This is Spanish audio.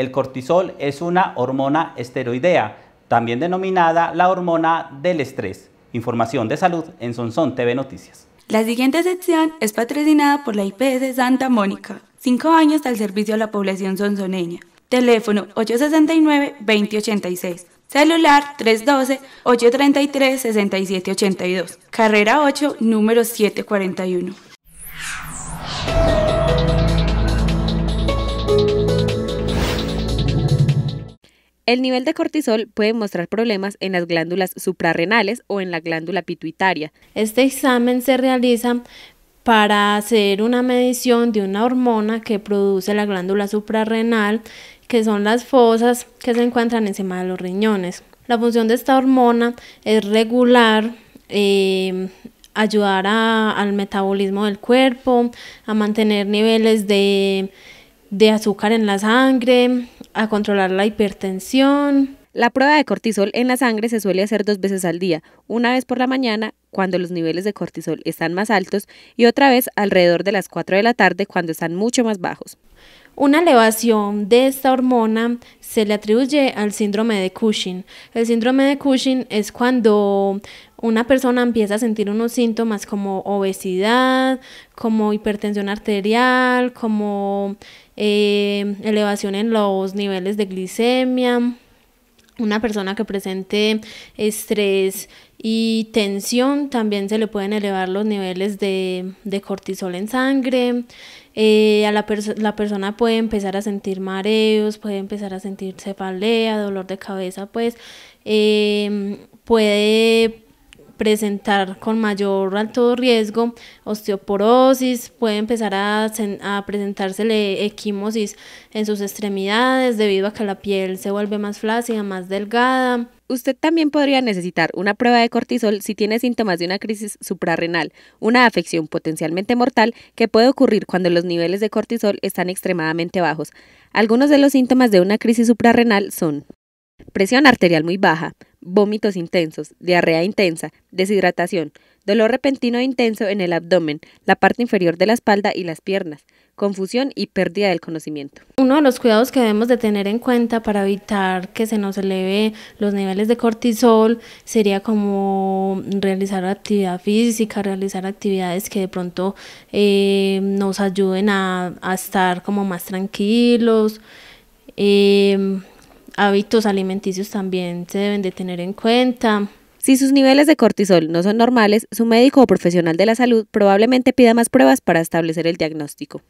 el cortisol es una hormona esteroidea, también denominada la hormona del estrés. Información de salud en Sonsón TV Noticias. La siguiente sección es patrocinada por la IPS Santa Mónica, cinco años al servicio a la población sonzoneña. Teléfono 869-2086. Celular 312-833-6782. Carrera 8, número 741. El nivel de cortisol puede mostrar problemas en las glándulas suprarrenales o en la glándula pituitaria. Este examen se realiza para hacer una medición de una hormona que produce la glándula suprarrenal, que son las fosas que se encuentran encima de los riñones. La función de esta hormona es regular, eh, ayudar al metabolismo del cuerpo, a mantener niveles de azúcar en la sangre, a controlar la hipertensión. La prueba de cortisol en la sangre se suele hacer dos veces al día, una vez por la mañana cuando los niveles de cortisol están más altos y otra vez alrededor de las 4 de la tarde cuando están mucho más bajos. Una elevación de esta hormona se le atribuye al síndrome de Cushing. El síndrome de Cushing es cuando una persona empieza a sentir unos síntomas como obesidad, como hipertensión arterial, como eh, elevación en los niveles de glicemia, una persona que presente estrés y tensión, también se le pueden elevar los niveles de, cortisol en sangre. Eh, a la, persona puede empezar a sentir mareos, puede empezar a sentir cefalea, dolor de cabeza, pues eh, puede presentar con mayor alto riesgo osteoporosis, puede empezar a, presentarse presentársele equimosis en sus extremidades debido a que la piel se vuelve más flácida, más delgada. Usted también podría necesitar una prueba de cortisol si tiene síntomas de una crisis suprarrenal, una afección potencialmente mortal que puede ocurrir cuando los niveles de cortisol están extremadamente bajos. Algunos de los síntomas de una crisis suprarrenal son presión arterial muy baja, vómitos intensos, diarrea intensa, deshidratación, dolor repentino e intenso en el abdomen, la parte inferior de la espalda y las piernas, confusión y pérdida del conocimiento. Uno de los cuidados que debemos de tener en cuenta para evitar que se nos eleve los niveles de cortisol sería como realizar actividad física, realizar actividades que de pronto eh, nos ayuden a, estar como más tranquilos. Eh, hábitos alimenticios también se deben de tener en cuenta. Si sus niveles de cortisol no son normales, su médico o profesional de la salud probablemente pida más pruebas para establecer el diagnóstico.